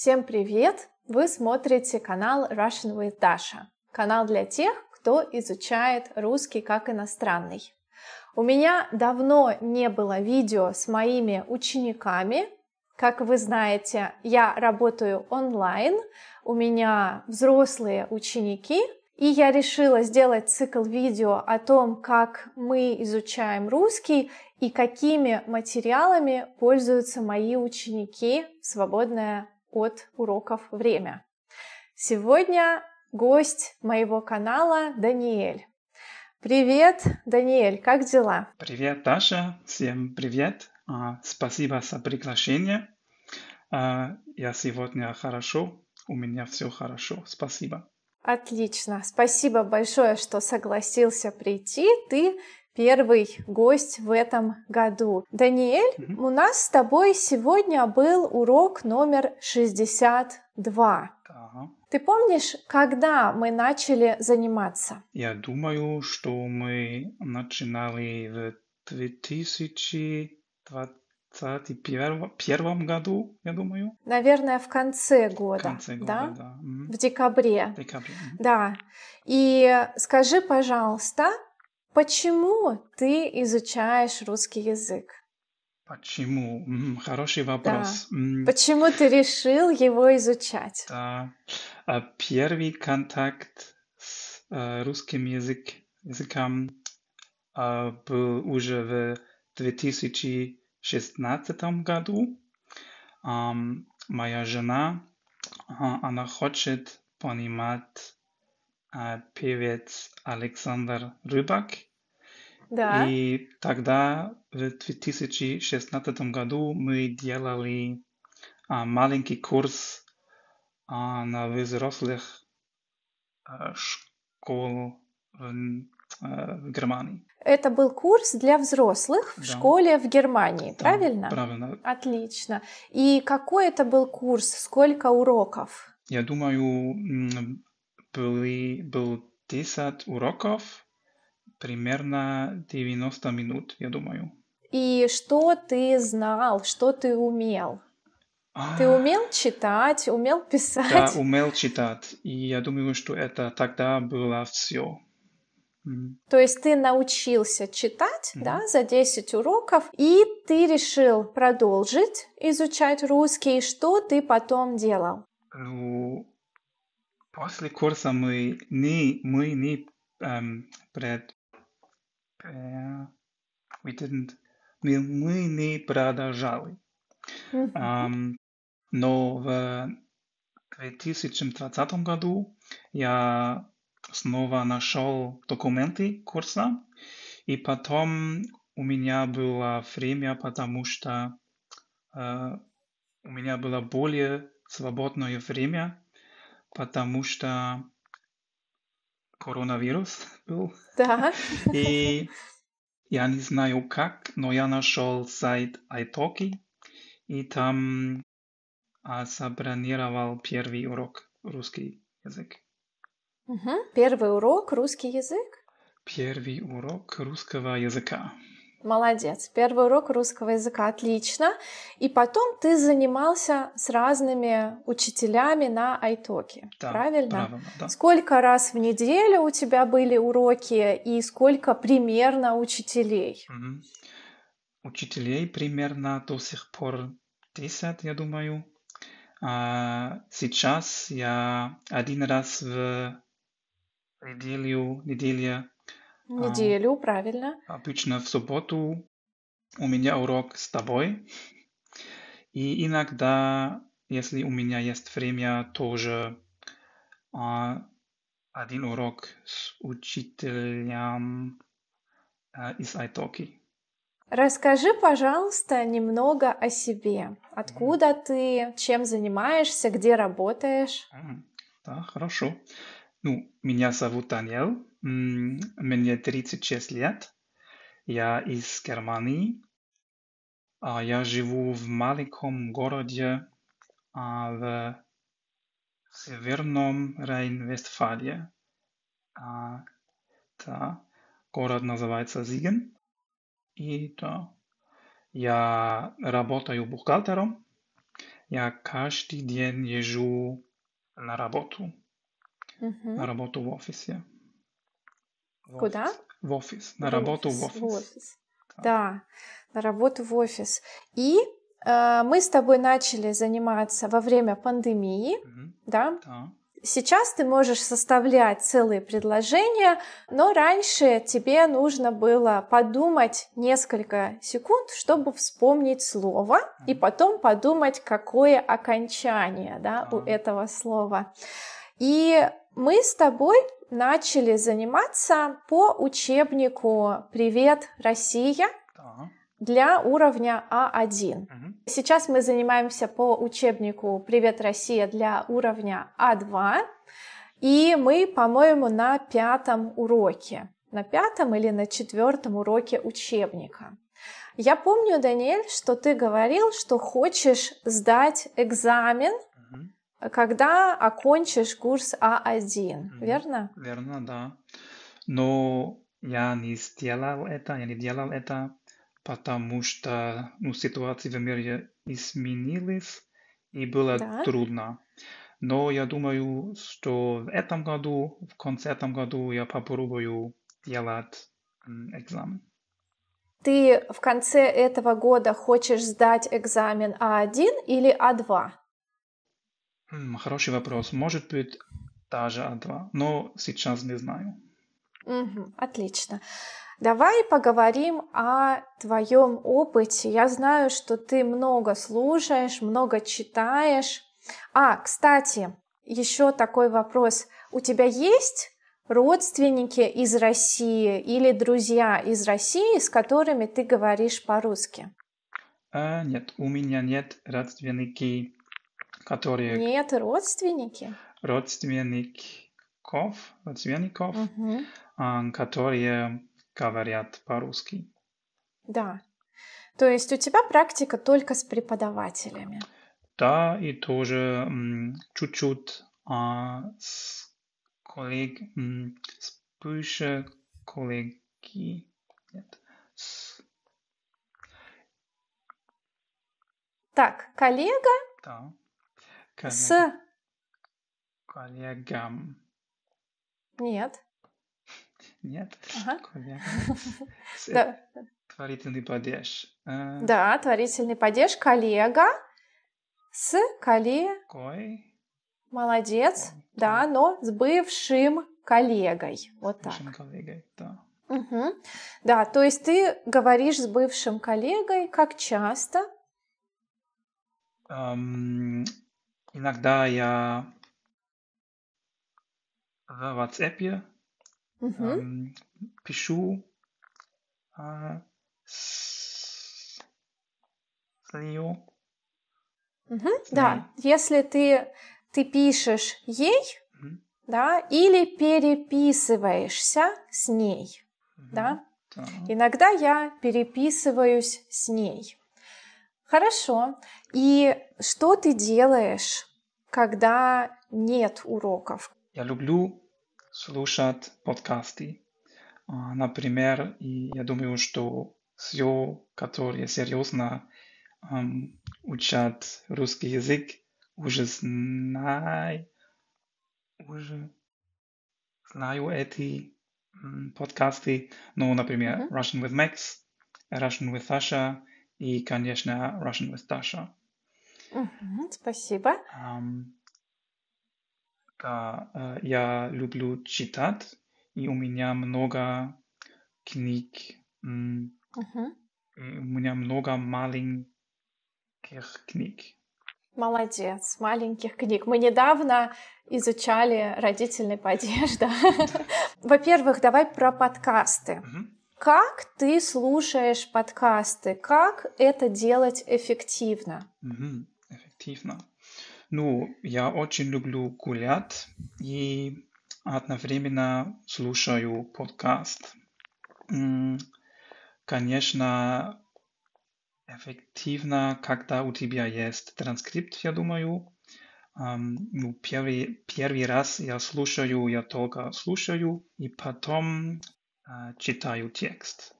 Всем привет! Вы смотрите канал Russian with Dasha. Канал для тех, кто изучает русский как иностранный. У меня давно не было видео с моими учениками. Как вы знаете, я работаю онлайн, у меня взрослые ученики, и я решила сделать цикл видео о том, как мы изучаем русский и какими материалами пользуются мои ученики в свободное от уроков время. Сегодня гость моего канала Даниэль. Привет, Даниэль, как дела? Привет, Даша, всем привет. А, спасибо за приглашение. А, я сегодня хорошо, у меня все хорошо, спасибо. Отлично, спасибо большое, что согласился прийти. Ты первый гость в этом году. Даниэль, угу. у нас с тобой сегодня был урок номер 62. Ага. Ты помнишь, когда мы начали заниматься? Я думаю, что мы начинали в 2020 2021 году, я думаю. Наверное, в конце года. В конце года, да. да. Mm-hmm. В декабре. В декабре. Mm-hmm. Да. И скажи, пожалуйста, Почему ты изучаешь русский язык? Почему? Хороший вопрос. Да. Почему ты решил его изучать? Да. А первый контакт с э, русским язык, языком а, был уже в 2016 году. Моя жена, а, она хочет понимать а, певец Александр Рыбак. Да. И тогда, в 2016 году, мы делали а, маленький курс а, на взрослых школ в, в Германии. Это был курс для взрослых в да. школе в Германии, да, правильно? Правильно. Отлично. И какой это был курс? Сколько уроков? Я думаю, были, был 10 уроков, примерно 90 минут, я думаю. И что ты знал, что ты умел? А... Ты умел читать, умел писать? Да, умел читать. И я думаю, что это тогда было все. То есть ты научился читать mm-hmm. да, за 10 уроков, и ты решил продолжить изучать русский. Что ты потом делал? Ну, После курса мы не, мы не um, пред, uh, we didn't, мы, мы не продолжали. Mm но в 2020 году я снова нашел документы курса, и потом у меня было время, потому что э, у меня было более свободное время, потому что коронавирус был. Да. И я не знаю как, но я нашел сайт Айтоки, и там а, забронировал первый урок русский язык. Угу. Первый урок русский язык? Первый урок русского языка. Молодец. Первый урок русского языка отлично. И потом ты занимался с разными учителями на Айтоке, да, правильно? правильно да. Сколько раз в неделю у тебя были уроки и сколько примерно учителей? Угу. Учителей примерно до сих пор 10, я думаю. А сейчас я один раз в неделю, неделя а, неделю, а, правильно. Обычно в субботу у меня урок с тобой. И иногда, если у меня есть время, тоже а, один урок с учителем а, из Айтоки. Расскажи, пожалуйста, немного о себе. Откуда mm. ты, чем занимаешься, где работаешь? Mm. Да, хорошо. Uh, Ну, меня зовут Даниэл, мне 36 лет, я из Германии, я живу в маленьком городе в северном Рейн-Вестфалии. Да, город называется Зиген. И да, я работаю бухгалтером, я каждый день езжу на работу. угу. на работу в офисе. В Куда? Офис. В офис. На в работу офис. в офис. В офис. Да. да, на работу в офис. И э, мы с тобой начали заниматься во время пандемии, угу. да? Да. Сейчас ты можешь составлять целые предложения, но раньше тебе нужно было подумать несколько секунд, чтобы вспомнить слово, mm-hmm. и потом подумать, какое окончание да, mm-hmm. у этого слова. И мы с тобой начали заниматься по учебнику «Привет, Россия» для уровня А1. Угу. Сейчас мы занимаемся по учебнику «Привет, Россия» для уровня А2. И мы, по-моему, на пятом уроке, на пятом или на четвертом уроке учебника. Я помню, Даниэль, что ты говорил, что хочешь сдать экзамен когда окончишь курс А1, верно? Верно, да. Но я не сделал это, я не делал это, потому что ну, ситуация в мире изменилась и было да. трудно. Но я думаю, что в этом году, в конце этого года я попробую делать экзамен. Ты в конце этого года хочешь сдать экзамен А1 или А2? Хороший вопрос. Может быть, та же А2, но сейчас не знаю. Угу, отлично. Давай поговорим о твоем опыте. Я знаю, что ты много слушаешь, много читаешь. А, кстати, еще такой вопрос. У тебя есть родственники из России или друзья из России, с которыми ты говоришь по-русски? А, нет, у меня нет родственники которые... Нет, родственники. Родственников, родственников, угу. которые говорят по-русски. Да. То есть у тебя практика только с преподавателями. Да, и тоже чуть-чуть а, с коллег, с бывшей коллеги, нет, с... Так, коллега, да. С. Коллегам. Нет. Нет? Да. Творительный падеж. Э. Да, творительный падеж. Коллега. С коллегой. Молодец. Да, но с бывшим коллегой. Вот так. С бывшим коллегой, да. Угу. Да, то есть ты говоришь с бывшим коллегой как часто? иногда я в WhatsApp угу. эм, пишу э, с, с нее. Угу, с да, если ты, ты пишешь ей, угу. да, или переписываешься с ней, угу. да. да. Иногда я переписываюсь с ней. Хорошо. И что ты делаешь, когда нет уроков? Я люблю слушать подкасты. А, например, и я думаю, что все, которые серьезно эм, учат русский язык, уже знают, уже знаю эти эм, подкасты. Ну, например, mm-hmm. Russian with Max, Russian with Sasha, и, конечно, Russian with Dasha. Uh-huh, спасибо. Um, да, э, я люблю читать, и у меня много книг. Uh-huh. у меня много маленьких книг. Молодец, маленьких книг. Мы недавно изучали родительный падеж, да. Во-первых, давай про подкасты. Uh-huh как ты слушаешь подкасты, как это делать эффективно? mm Эффективно. Ну, я очень люблю гулять и одновременно слушаю подкаст. Конечно, эффективно, когда у тебя есть транскрипт, я думаю. ну, первый, первый раз я слушаю, я только слушаю, и потом а, читаю текст.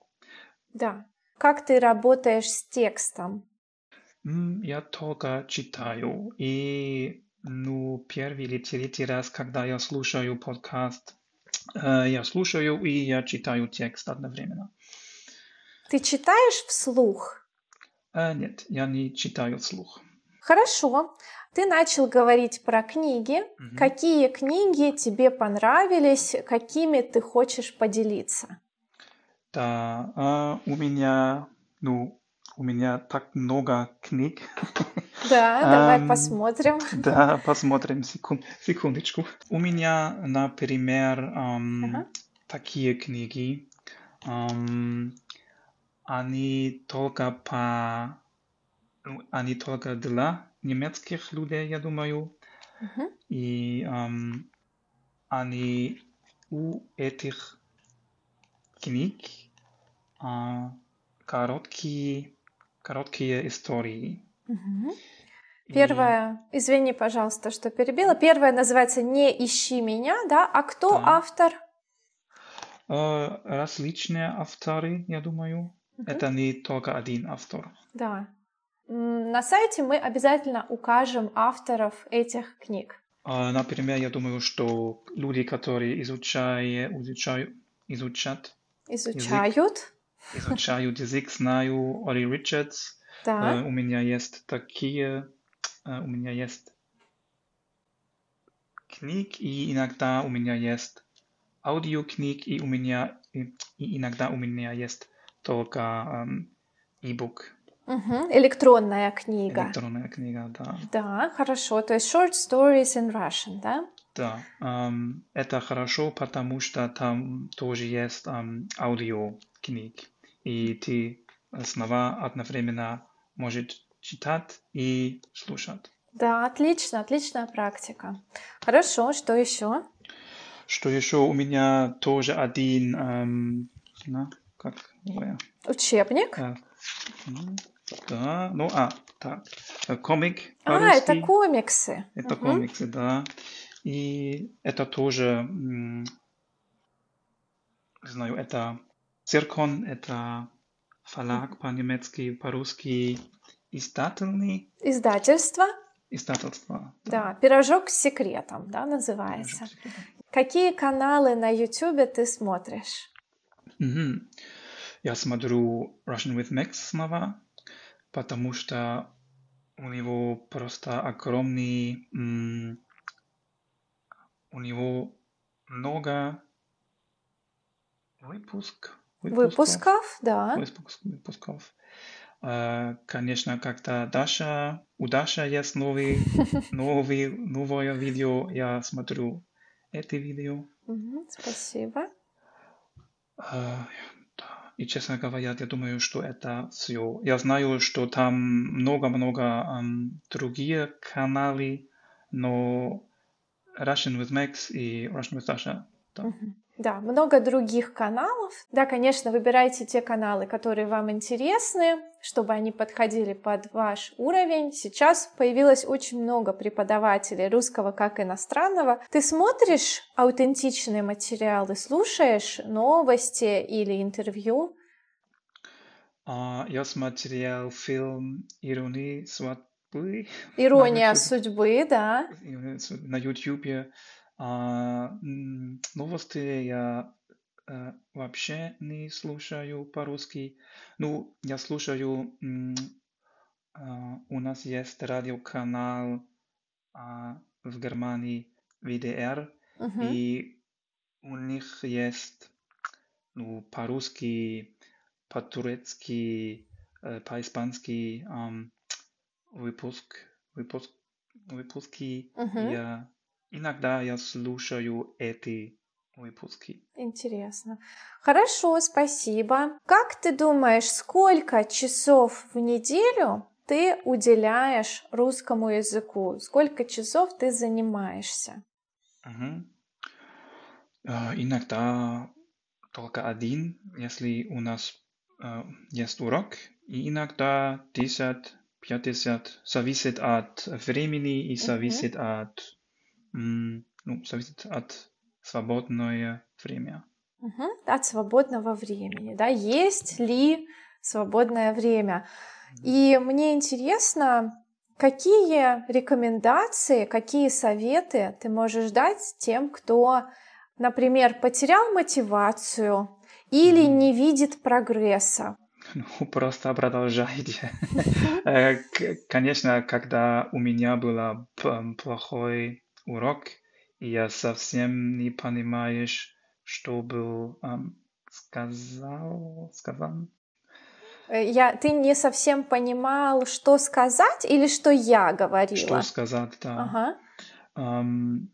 Да. Как ты работаешь с текстом? Я только читаю. И ну, первый или третий раз, когда я слушаю подкаст, э, я слушаю и я читаю текст одновременно. Ты читаешь вслух? Э, нет, я не читаю вслух. Хорошо. Ты начал говорить про книги. Угу. Какие книги тебе понравились, какими ты хочешь поделиться? Да, а у меня, ну, у меня так много книг. Да, давай посмотрим. Да, посмотрим, секундочку. У меня, например, такие книги. Они только по ну, они только для немецких людей, я думаю. Uh-huh. И эм, они у этих книг э, короткие, короткие истории. Uh-huh. Первая, и... извини, пожалуйста, что перебила. Первая называется «Не ищи меня», да? А кто да. автор? Э, различные авторы, я думаю. Uh-huh. Это не только один автор. Да. На сайте мы обязательно укажем авторов этих книг. А, например, я думаю, что люди, которые изучают, изучают, изучат, изучают, язык, изучают язык, знаю Оли Ричардс. Да. Э, у меня есть такие, э, у меня есть книг, и иногда у меня есть аудиокниг, и у меня и иногда у меня есть только эм, e-book. Угу. Электронная книга. Электронная книга, да. Да, хорошо. То есть short stories in Russian, да? Да, um, это хорошо, потому что там тоже есть um, аудиокниг, и ты слова одновременно может читать и слушать. Да, отлично, отличная практика. Хорошо, что еще? Что еще? У меня тоже один, эм, на, как, учебник. Э, да, ну а, так, э, комик. А, это комиксы. Это угу. комиксы, да. И это тоже, знаю, это циркон, это фалак по-немецки, по-русски издательный. Издательство. Издательство. Да. да, пирожок с секретом, да, называется. Секретом. Какие каналы на YouTube ты смотришь? Угу. Я смотрю Russian with Max снова потому что у него просто огромный... у него много выпуск, выпусков. Выпусков, да. выпусков. Конечно, как-то Даша, у Даша есть новый, новый, новое видео, я смотрю это видео. Спасибо. А, и, честно говоря, я думаю, что это все. Я знаю, что там много-много эм, другие каналы, но Russian with Max и Russian with Sasha. Да. Uh-huh. Да, много других каналов. Да, конечно, выбирайте те каналы, которые вам интересны, чтобы они подходили под ваш уровень. Сейчас появилось очень много преподавателей русского как иностранного. Ты смотришь аутентичные материалы, слушаешь новости или интервью? А, я смотрел фильм «Иронии судьбы». «Ирония судьбы», да. На YouTube А новости я вообще не слушаю по-русски. Ну, я слушаю, у нас есть радиоканал в Германии VDR, угу. и у них есть ну, по-русски, по-турецки, по-испански выпуск, выпуск, выпуски. Угу. Я Иногда я слушаю эти выпуски. Интересно. Хорошо, спасибо. Как ты думаешь, сколько часов в неделю ты уделяешь русскому языку? Сколько часов ты занимаешься? Угу. Иногда только один, если у нас э, есть урок, и иногда 10, 50, зависит от времени и зависит угу. от ну, зависит от свободное время. Угу, от свободного времени, да, есть ли свободное время. И мне интересно, какие рекомендации, какие советы ты можешь дать тем, кто, например, потерял мотивацию или не видит прогресса? Ну, просто продолжайте. Э, конечно, когда у меня было плохой урок, и я совсем не понимаешь, что был эм, сказал, сказал. Э, я, ты не совсем понимал, что сказать или что я говорила? Что сказать, да. Ага. Эм,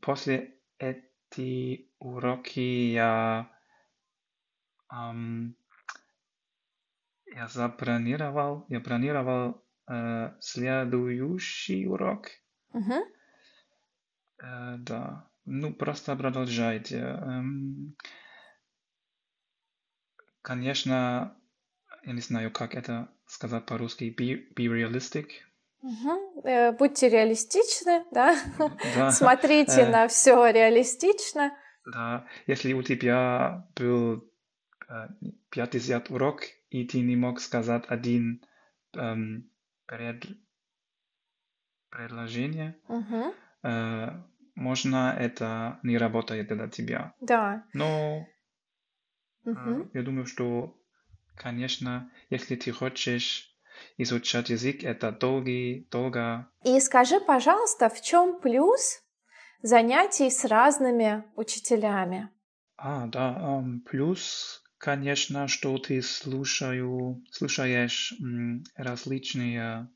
после этих уроки я эм, я запланировал, я планировал э, следующий урок. Угу. Э, да. Ну, просто продолжайте. Эм, конечно, я не знаю, как это сказать по-русски. Be, be realistic. Угу. Будьте реалистичны, да? да. Смотрите э, на все реалистично. Да, если у тебя был 50 э, урок, и ты не мог сказать один эм, пред... предложение, угу. Э, можно это не работает для тебя. Да. Но угу. я думаю, что, конечно, если ты хочешь изучать язык, это долгий, долго. И скажи, пожалуйста, в чем плюс занятий с разными учителями? А, да, эм, плюс, конечно, что ты слушаю, слушаешь различные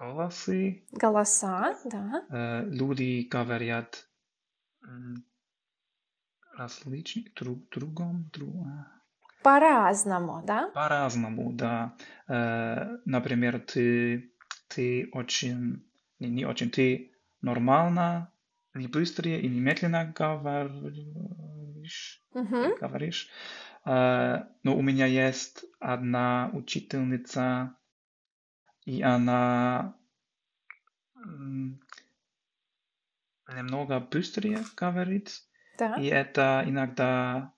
голосы. Голоса, да. Э, люди говорят различным друг другом, другом. А. По-разному, да? По-разному, да. Э, например, ты, ты очень, не, не очень, ты нормально, не быстрее и не медленно говоришь. Mm-hmm. говоришь. Э, но у меня есть одна учительница, и она немного быстрее говорит. Да. И это иногда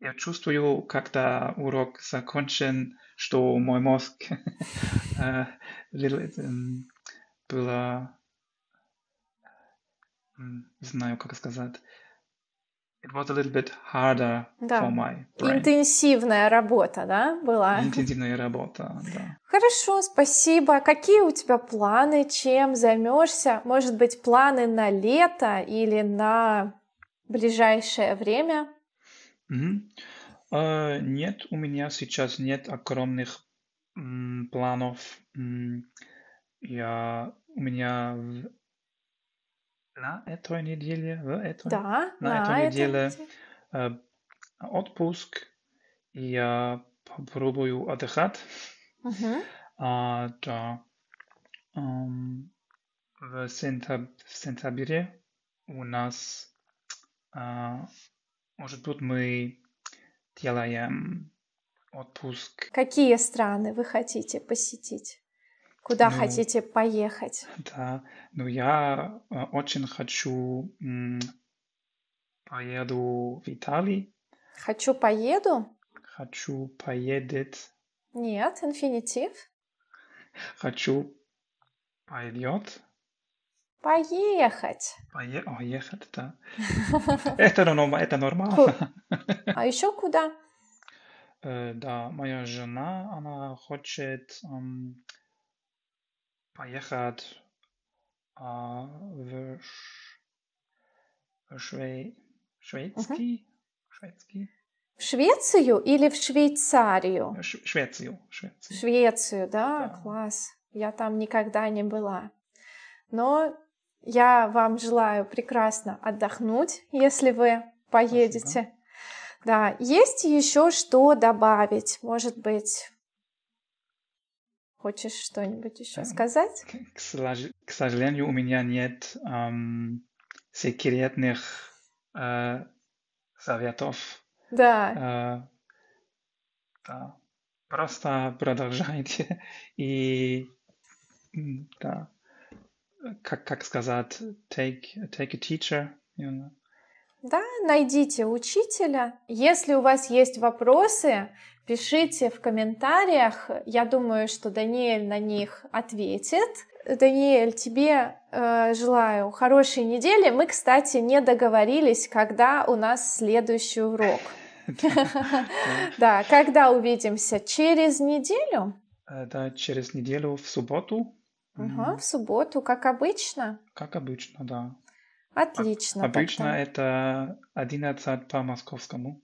я чувствую, когда урок закончен, что мой мозг э, э, было, не знаю, как сказать, It was a little bit harder да. for my brain. Интенсивная работа, да, была? Интенсивная работа, да. Хорошо, спасибо. А какие у тебя планы? Чем займешься? Может быть, планы на лето или на ближайшее время? Mm-hmm. Uh, нет, у меня сейчас нет огромных планов. я, у меня на этой неделе, в этой, да, на, на этой, этой неделе э, отпуск, и я попробую отдыхать. Угу. А, да. Um, в, сентяб... в сентябре у нас, а, может быть, мы делаем отпуск. Какие страны вы хотите посетить? Куда ну, хотите поехать? Да, ну я э, очень хочу поеду в Италию. Хочу поеду? Хочу поедет. Нет, инфинитив. Хочу пойдет. Поехать. Пое... Поехать, да. это, это нормально. а еще куда? Э, да, моя жена, она хочет поехать а, в Шве... шведский? шведский? В Швецию или в Швейцарию? Э, Ш... Швецию. Швецию. Швецию, да? да, класс. Я там никогда не была. Но я вам желаю прекрасно отдохнуть, если вы поедете. Спасибо. Да, есть еще что добавить? Может быть, Хочешь что-нибудь еще эм, сказать? К, к сожалению, у меня нет эм, секретных э, советов. Да. Э, да. Просто продолжайте. И да. Как, как сказать, take, take a teacher. You know? Да, найдите учителя. Если у вас есть вопросы, пишите в комментариях. Я думаю, что Даниэль на них ответит. Даниэль, тебе э, желаю хорошей недели. Мы, кстати, не договорились, когда у нас следующий урок. Да, когда увидимся? Через неделю? Э, да, через неделю в субботу. в субботу, как обычно. Как обычно, да. Отлично. Обычно тогда. это 11 по московскому.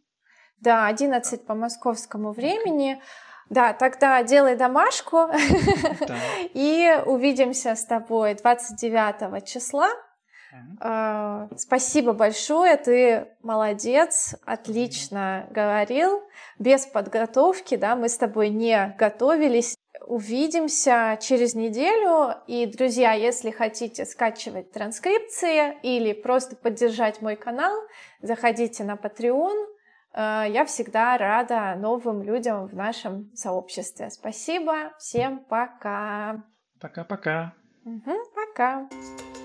Да, 11 по московскому времени. Да, тогда делай домашку и увидимся с тобой 29 числа. А, спасибо большое, ты молодец, отлично говорил, без подготовки, да, мы с тобой не готовились увидимся через неделю. И, друзья, если хотите скачивать транскрипции или просто поддержать мой канал, заходите на Patreon. Э, я всегда рада новым людям в нашем сообществе. Спасибо, всем пока. Пока-пока. Угу, пока. пока.